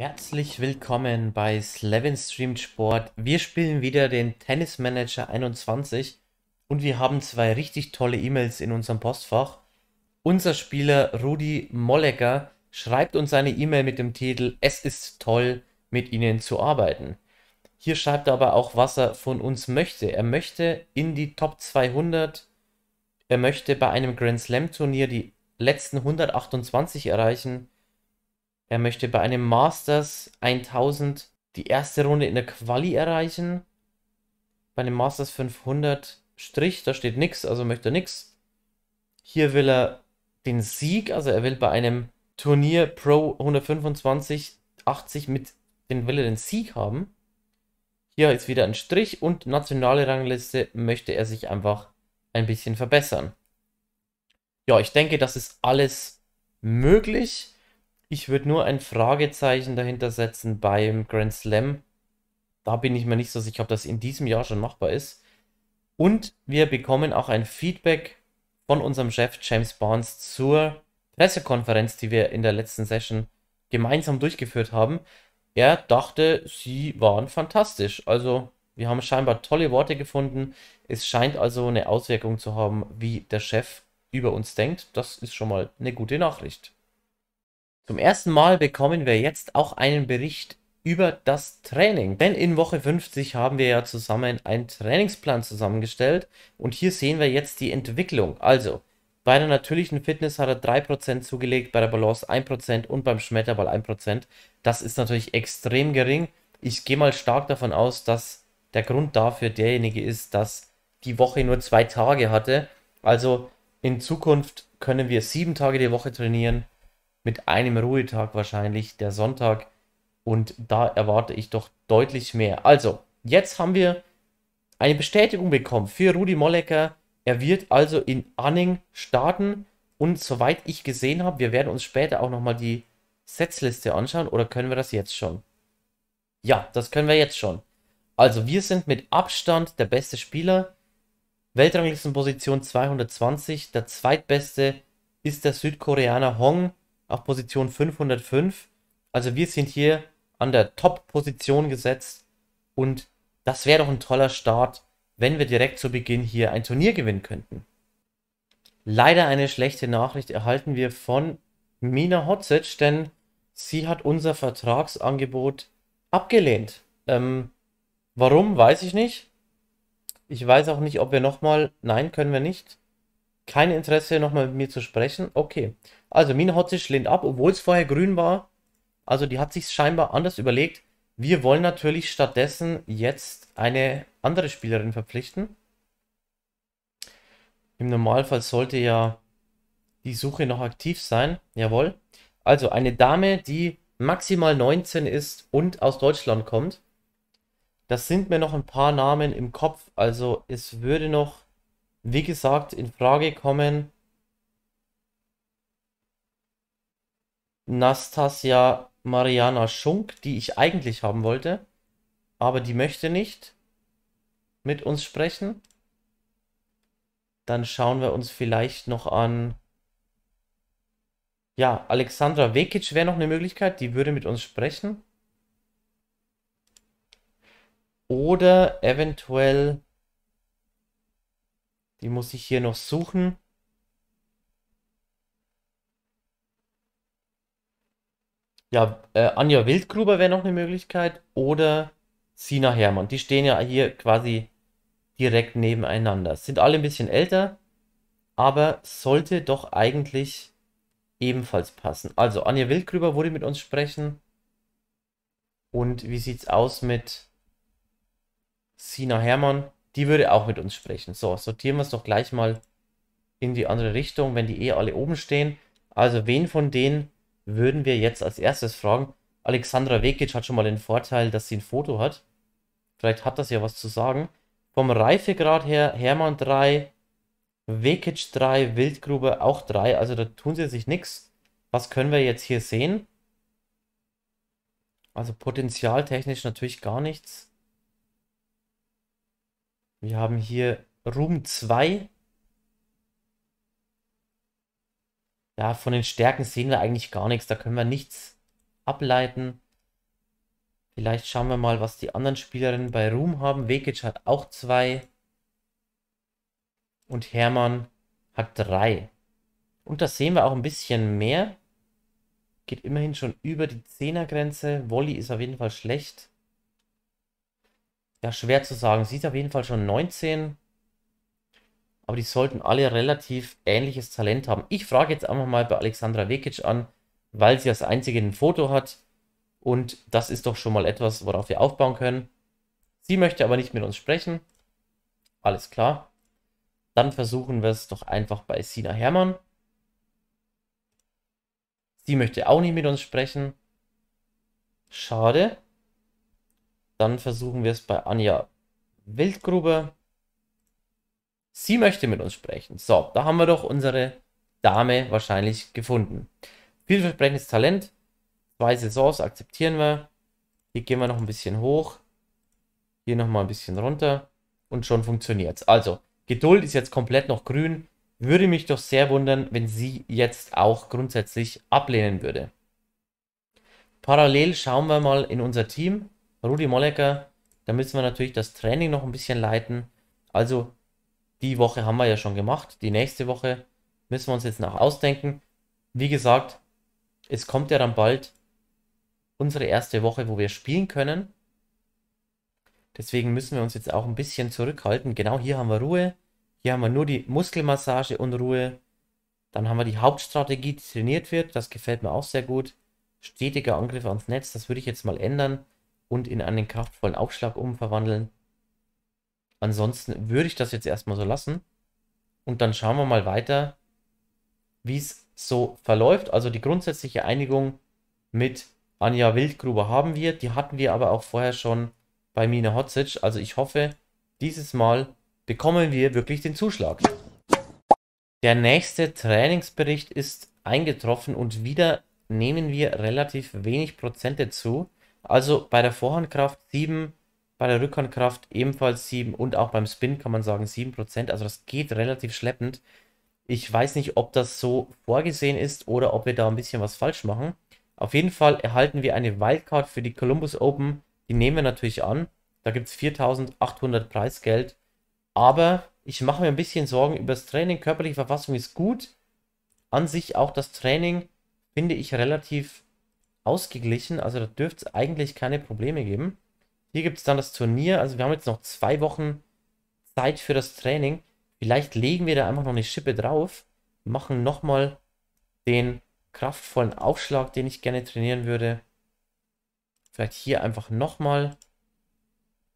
Herzlich willkommen bei Slevin Streamed Sport. Wir spielen wieder den Tennis Manager 21 und wir haben zwei richtig tolle E-Mails in unserem Postfach. Unser Spieler Rudi Mollecker schreibt uns eine E-Mail mit dem Titel Es ist toll, mit Ihnen zu arbeiten. Hier schreibt er aber auch, was er von uns möchte. Er möchte in die Top 200, er möchte bei einem Grand Slam Turnier die letzten 128 erreichen er möchte bei einem Masters 1000 die erste Runde in der Quali erreichen. Bei einem Masters 500 Strich, da steht nichts, also möchte er nichts. Hier will er den Sieg, also er will bei einem Turnier Pro 125 80 mit den will er den Sieg haben. Hier ist wieder ein Strich und nationale Rangliste möchte er sich einfach ein bisschen verbessern. Ja, ich denke, das ist alles möglich. Ich würde nur ein Fragezeichen dahinter setzen beim Grand Slam. Da bin ich mir nicht so sicher, ob das in diesem Jahr schon machbar ist. Und wir bekommen auch ein Feedback von unserem Chef James Barnes zur Pressekonferenz, die wir in der letzten Session gemeinsam durchgeführt haben. Er dachte, sie waren fantastisch. Also wir haben scheinbar tolle Worte gefunden. Es scheint also eine Auswirkung zu haben, wie der Chef über uns denkt. Das ist schon mal eine gute Nachricht. Zum ersten Mal bekommen wir jetzt auch einen Bericht über das Training, denn in Woche 50 haben wir ja zusammen einen Trainingsplan zusammengestellt und hier sehen wir jetzt die Entwicklung. Also bei der natürlichen Fitness hat er 3% zugelegt, bei der Balance 1% und beim Schmetterball 1%. Das ist natürlich extrem gering. Ich gehe mal stark davon aus, dass der Grund dafür derjenige ist, dass die Woche nur zwei Tage hatte. Also in Zukunft können wir sieben Tage die Woche trainieren mit einem Ruhetag wahrscheinlich, der Sonntag. Und da erwarte ich doch deutlich mehr. Also, jetzt haben wir eine Bestätigung bekommen für Rudi Mollecker. Er wird also in Anning starten. Und soweit ich gesehen habe, wir werden uns später auch nochmal die Setzliste anschauen. Oder können wir das jetzt schon? Ja, das können wir jetzt schon. Also wir sind mit Abstand der beste Spieler. Weltranglistenposition 220. Der zweitbeste ist der Südkoreaner Hong auf Position 505. Also wir sind hier an der Top-Position gesetzt und das wäre doch ein toller Start, wenn wir direkt zu Beginn hier ein Turnier gewinnen könnten. Leider eine schlechte Nachricht erhalten wir von Mina Hotzic, denn sie hat unser Vertragsangebot abgelehnt. Ähm, warum, weiß ich nicht. Ich weiß auch nicht, ob wir nochmal. Nein, können wir nicht. Kein Interesse, nochmal mit mir zu sprechen. Okay. Also Mina Hotzisch lehnt ab, obwohl es vorher grün war. Also die hat sich scheinbar anders überlegt. Wir wollen natürlich stattdessen jetzt eine andere Spielerin verpflichten. Im Normalfall sollte ja die Suche noch aktiv sein. Jawohl. Also eine Dame, die maximal 19 ist und aus Deutschland kommt. Das sind mir noch ein paar Namen im Kopf. Also es würde noch wie gesagt, in Frage kommen Nastasia Mariana Schunk, die ich eigentlich haben wollte, aber die möchte nicht mit uns sprechen. Dann schauen wir uns vielleicht noch an. Ja, Alexandra Vekic wäre noch eine Möglichkeit, die würde mit uns sprechen. Oder eventuell die muss ich hier noch suchen. Ja, äh, Anja Wildgruber wäre noch eine Möglichkeit oder Sina Hermann. Die stehen ja hier quasi direkt nebeneinander. Sind alle ein bisschen älter, aber sollte doch eigentlich ebenfalls passen. Also Anja Wildgruber würde mit uns sprechen. Und wie sieht es aus mit Sina Hermann? Die würde auch mit uns sprechen. So, sortieren wir es doch gleich mal in die andere Richtung, wenn die eh alle oben stehen. Also, wen von denen würden wir jetzt als erstes fragen? Alexandra Vekic hat schon mal den Vorteil, dass sie ein Foto hat. Vielleicht hat das ja was zu sagen. Vom Reifegrad her Hermann 3, Vekic 3, Wildgrube auch 3. Also da tun sie sich nichts. Was können wir jetzt hier sehen? Also potenzialtechnisch natürlich gar nichts. Wir haben hier Ruhm 2. Ja, von den Stärken sehen wir eigentlich gar nichts. Da können wir nichts ableiten. Vielleicht schauen wir mal, was die anderen Spielerinnen bei Ruhm haben. Vekic hat auch zwei. Und Hermann hat drei. Und das sehen wir auch ein bisschen mehr. Geht immerhin schon über die 10er-Grenze. Volley ist auf jeden Fall schlecht. Ja, schwer zu sagen. Sie ist auf jeden Fall schon 19. Aber die sollten alle relativ ähnliches Talent haben. Ich frage jetzt einfach mal bei Alexandra Vekic an, weil sie als einzige ein Foto hat. Und das ist doch schon mal etwas, worauf wir aufbauen können. Sie möchte aber nicht mit uns sprechen. Alles klar. Dann versuchen wir es doch einfach bei Sina Hermann. Sie möchte auch nicht mit uns sprechen. Schade. Dann versuchen wir es bei Anja Wildgruber. Sie möchte mit uns sprechen. So, da haben wir doch unsere Dame wahrscheinlich gefunden. Vielversprechendes Talent. Zwei Saisons akzeptieren wir. Hier gehen wir noch ein bisschen hoch. Hier nochmal ein bisschen runter. Und schon funktioniert es. Also, Geduld ist jetzt komplett noch grün. Würde mich doch sehr wundern, wenn sie jetzt auch grundsätzlich ablehnen würde. Parallel schauen wir mal in unser Team. Rudi Mollecker, da müssen wir natürlich das Training noch ein bisschen leiten. Also die Woche haben wir ja schon gemacht. Die nächste Woche müssen wir uns jetzt noch ausdenken. Wie gesagt, es kommt ja dann bald unsere erste Woche, wo wir spielen können. Deswegen müssen wir uns jetzt auch ein bisschen zurückhalten. Genau hier haben wir Ruhe. Hier haben wir nur die Muskelmassage und Ruhe. Dann haben wir die Hauptstrategie, die trainiert wird. Das gefällt mir auch sehr gut. Stetiger Angriff ans Netz. Das würde ich jetzt mal ändern und in einen kraftvollen Aufschlag umverwandeln. Ansonsten würde ich das jetzt erstmal so lassen. Und dann schauen wir mal weiter, wie es so verläuft. Also die grundsätzliche Einigung mit Anja Wildgruber haben wir. Die hatten wir aber auch vorher schon bei Mina Hotzic. Also ich hoffe, dieses Mal bekommen wir wirklich den Zuschlag. Der nächste Trainingsbericht ist eingetroffen und wieder nehmen wir relativ wenig Prozente zu. Also bei der Vorhandkraft 7, bei der Rückhandkraft ebenfalls 7 und auch beim Spin kann man sagen 7%. Also das geht relativ schleppend. Ich weiß nicht, ob das so vorgesehen ist oder ob wir da ein bisschen was falsch machen. Auf jeden Fall erhalten wir eine Wildcard für die Columbus Open. Die nehmen wir natürlich an. Da gibt es 4800 Preisgeld. Aber ich mache mir ein bisschen Sorgen über das Training. Körperliche Verfassung ist gut. An sich auch das Training finde ich relativ ausgeglichen. Also da dürfte es eigentlich keine Probleme geben. Hier gibt es dann das Turnier. Also wir haben jetzt noch zwei Wochen Zeit für das Training. Vielleicht legen wir da einfach noch eine Schippe drauf, machen nochmal den kraftvollen Aufschlag, den ich gerne trainieren würde. Vielleicht hier einfach nochmal,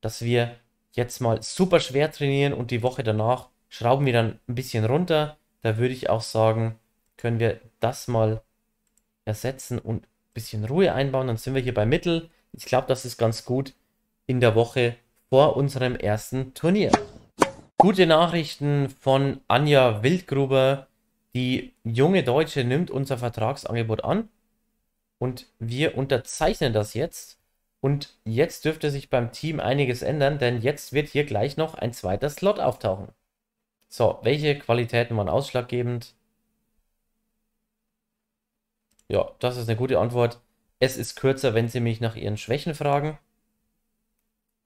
dass wir jetzt mal super schwer trainieren und die Woche danach schrauben wir dann ein bisschen runter. Da würde ich auch sagen, können wir das mal ersetzen und bisschen Ruhe einbauen, dann sind wir hier bei Mittel. Ich glaube, das ist ganz gut in der Woche vor unserem ersten Turnier. Gute Nachrichten von Anja Wildgruber. Die junge Deutsche nimmt unser Vertragsangebot an und wir unterzeichnen das jetzt. Und jetzt dürfte sich beim Team einiges ändern, denn jetzt wird hier gleich noch ein zweiter Slot auftauchen. So, welche Qualitäten waren ausschlaggebend? Ja, das ist eine gute Antwort. Es ist kürzer, wenn Sie mich nach Ihren Schwächen fragen.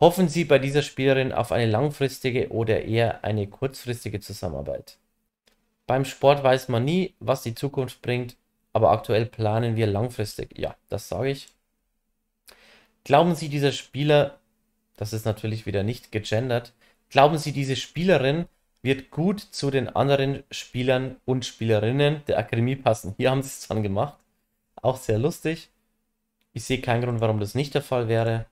Hoffen Sie bei dieser Spielerin auf eine langfristige oder eher eine kurzfristige Zusammenarbeit? Beim Sport weiß man nie, was die Zukunft bringt, aber aktuell planen wir langfristig. Ja, das sage ich. Glauben Sie, dieser Spieler, das ist natürlich wieder nicht gegendert, glauben Sie, diese Spielerin wird gut zu den anderen Spielern und Spielerinnen der Akademie passen? Hier haben Sie es dran gemacht. Auch sehr lustig. Ich sehe keinen Grund, warum das nicht der Fall wäre.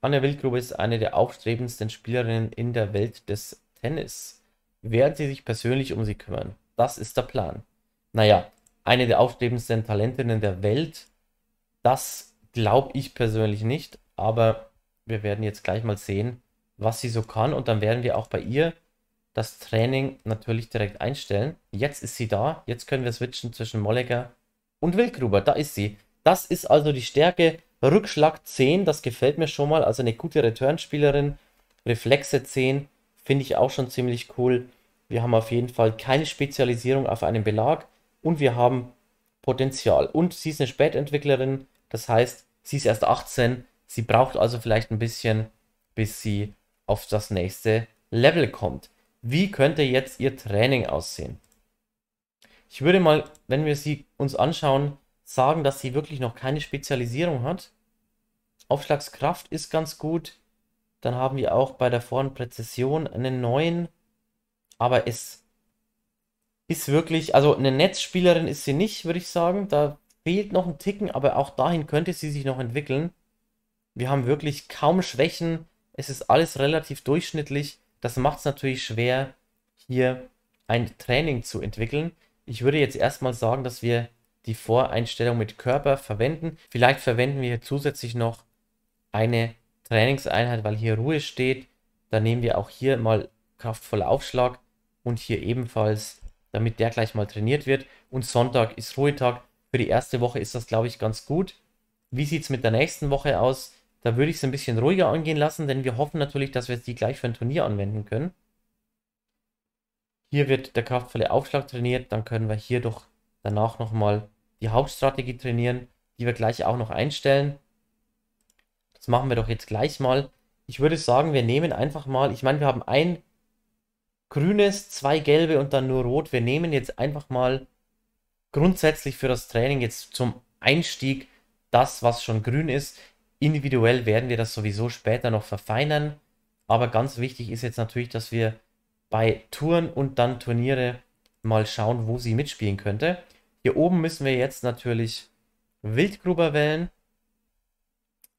Anja Wildgrube ist eine der aufstrebendsten Spielerinnen in der Welt des Tennis. Werden Sie sich persönlich um sie kümmern? Das ist der Plan. Naja, eine der aufstrebendsten Talentinnen der Welt, das glaube ich persönlich nicht, aber wir werden jetzt gleich mal sehen, was sie so kann und dann werden wir auch bei ihr das Training natürlich direkt einstellen. Jetzt ist sie da, jetzt können wir switchen zwischen Molleger und Wildgruber, da ist sie. Das ist also die Stärke. Rückschlag 10, das gefällt mir schon mal. Also eine gute Return-Spielerin. Reflexe 10 finde ich auch schon ziemlich cool. Wir haben auf jeden Fall keine Spezialisierung auf einen Belag und wir haben Potenzial. Und sie ist eine Spätentwicklerin, das heißt, sie ist erst 18. Sie braucht also vielleicht ein bisschen, bis sie auf das nächste Level kommt. Wie könnte jetzt ihr Training aussehen? Ich würde mal, wenn wir sie uns anschauen, sagen, dass sie wirklich noch keine Spezialisierung hat. Aufschlagskraft ist ganz gut. Dann haben wir auch bei der Vorn Präzision einen neuen. Aber es ist wirklich, also eine Netzspielerin ist sie nicht, würde ich sagen. Da fehlt noch ein Ticken, aber auch dahin könnte sie sich noch entwickeln. Wir haben wirklich kaum Schwächen. Es ist alles relativ durchschnittlich. Das macht es natürlich schwer, hier ein Training zu entwickeln. Ich würde jetzt erstmal sagen, dass wir die Voreinstellung mit Körper verwenden. Vielleicht verwenden wir zusätzlich noch eine Trainingseinheit, weil hier Ruhe steht. Dann nehmen wir auch hier mal kraftvoller Aufschlag und hier ebenfalls, damit der gleich mal trainiert wird. Und Sonntag ist Ruhetag. Für die erste Woche ist das, glaube ich, ganz gut. Wie sieht es mit der nächsten Woche aus? Da würde ich es ein bisschen ruhiger angehen lassen, denn wir hoffen natürlich, dass wir die gleich für ein Turnier anwenden können. Hier wird der kraftvolle Aufschlag trainiert. Dann können wir hier doch danach nochmal die Hauptstrategie trainieren, die wir gleich auch noch einstellen. Das machen wir doch jetzt gleich mal. Ich würde sagen, wir nehmen einfach mal, ich meine, wir haben ein grünes, zwei gelbe und dann nur rot. Wir nehmen jetzt einfach mal grundsätzlich für das Training jetzt zum Einstieg das, was schon grün ist. Individuell werden wir das sowieso später noch verfeinern. Aber ganz wichtig ist jetzt natürlich, dass wir bei Touren und dann Turniere mal schauen, wo sie mitspielen könnte. Hier oben müssen wir jetzt natürlich Wildgruber wählen.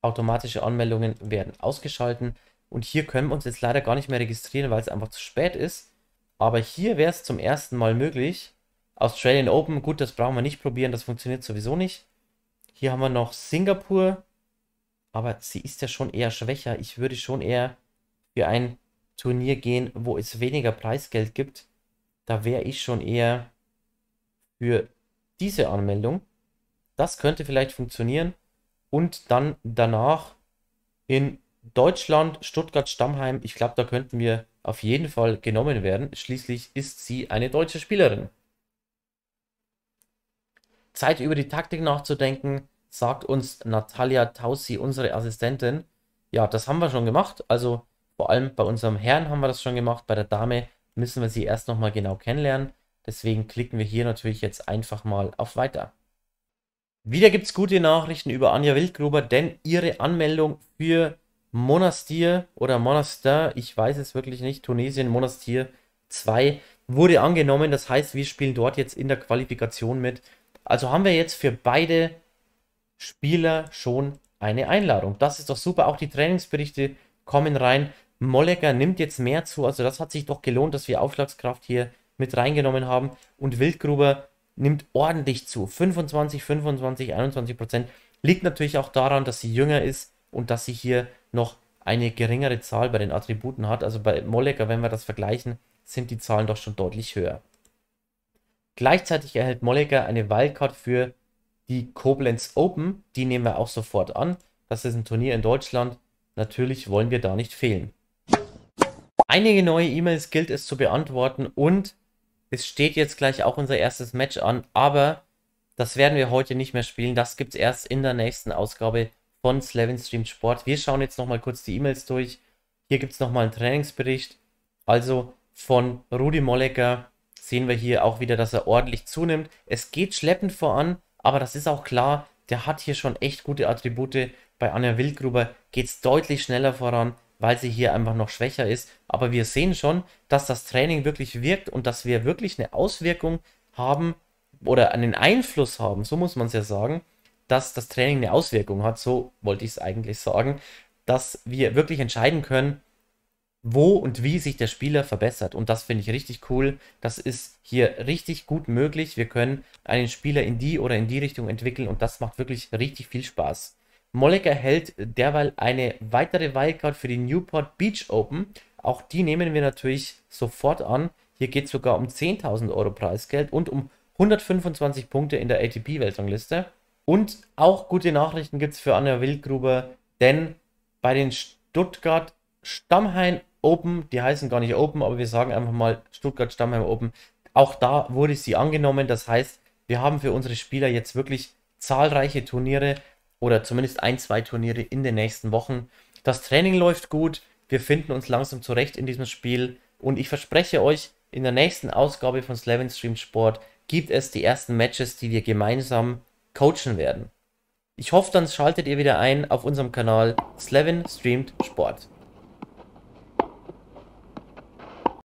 Automatische Anmeldungen werden ausgeschalten. Und hier können wir uns jetzt leider gar nicht mehr registrieren, weil es einfach zu spät ist. Aber hier wäre es zum ersten Mal möglich. Australian Open, gut, das brauchen wir nicht probieren, das funktioniert sowieso nicht. Hier haben wir noch Singapur. Aber sie ist ja schon eher schwächer. Ich würde schon eher für ein Turnier gehen, wo es weniger Preisgeld gibt, da wäre ich schon eher für diese Anmeldung. Das könnte vielleicht funktionieren. Und dann danach in Deutschland, Stuttgart, Stammheim. Ich glaube, da könnten wir auf jeden Fall genommen werden. Schließlich ist sie eine deutsche Spielerin. Zeit über die Taktik nachzudenken, sagt uns Natalia Tausi, unsere Assistentin. Ja, das haben wir schon gemacht. Also vor allem bei unserem Herrn haben wir das schon gemacht, bei der Dame müssen wir sie erst nochmal genau kennenlernen. Deswegen klicken wir hier natürlich jetzt einfach mal auf Weiter. Wieder gibt es gute Nachrichten über Anja Wildgruber, denn ihre Anmeldung für Monastir oder Monastir, ich weiß es wirklich nicht, Tunesien Monastir 2 wurde angenommen. Das heißt, wir spielen dort jetzt in der Qualifikation mit. Also haben wir jetzt für beide Spieler schon eine Einladung. Das ist doch super. Auch die Trainingsberichte kommen rein. Mollecker nimmt jetzt mehr zu. Also das hat sich doch gelohnt, dass wir Aufschlagskraft hier mit reingenommen haben. Und Wildgruber nimmt ordentlich zu. 25, 25, 21 Prozent. Liegt natürlich auch daran, dass sie jünger ist und dass sie hier noch eine geringere Zahl bei den Attributen hat. Also bei Mollecker, wenn wir das vergleichen, sind die Zahlen doch schon deutlich höher. Gleichzeitig erhält Mollecker eine Wildcard für die Koblenz Open. Die nehmen wir auch sofort an. Das ist ein Turnier in Deutschland. Natürlich wollen wir da nicht fehlen. Einige neue E-Mails gilt es zu beantworten und es steht jetzt gleich auch unser erstes Match an, aber das werden wir heute nicht mehr spielen. Das gibt es erst in der nächsten Ausgabe von Slevin Stream Sport. Wir schauen jetzt nochmal kurz die E-Mails durch. Hier gibt es nochmal einen Trainingsbericht. Also von Rudi Mollecker sehen wir hier auch wieder, dass er ordentlich zunimmt. Es geht schleppend voran, aber das ist auch klar, der hat hier schon echt gute Attribute. Bei Anja Wildgruber geht es deutlich schneller voran weil sie hier einfach noch schwächer ist. Aber wir sehen schon, dass das Training wirklich wirkt und dass wir wirklich eine Auswirkung haben oder einen Einfluss haben, so muss man es ja sagen, dass das Training eine Auswirkung hat, so wollte ich es eigentlich sagen, dass wir wirklich entscheiden können, wo und wie sich der Spieler verbessert. Und das finde ich richtig cool. Das ist hier richtig gut möglich. Wir können einen Spieler in die oder in die Richtung entwickeln und das macht wirklich richtig viel Spaß. Mollick erhält derweil eine weitere Wildcard für die Newport Beach Open. Auch die nehmen wir natürlich sofort an. Hier geht es sogar um 10.000 Euro Preisgeld und um 125 Punkte in der ATP-Weltrangliste. Und auch gute Nachrichten gibt es für Anna Wildgruber, denn bei den Stuttgart Stammheim Open, die heißen gar nicht Open, aber wir sagen einfach mal Stuttgart Stammheim Open, auch da wurde sie angenommen. Das heißt, wir haben für unsere Spieler jetzt wirklich zahlreiche Turniere, oder zumindest ein, zwei Turniere in den nächsten Wochen. Das Training läuft gut, wir finden uns langsam zurecht in diesem Spiel und ich verspreche euch, in der nächsten Ausgabe von Slaven Stream Sport gibt es die ersten Matches, die wir gemeinsam coachen werden. Ich hoffe, dann schaltet ihr wieder ein auf unserem Kanal Slaven Streamed Sport.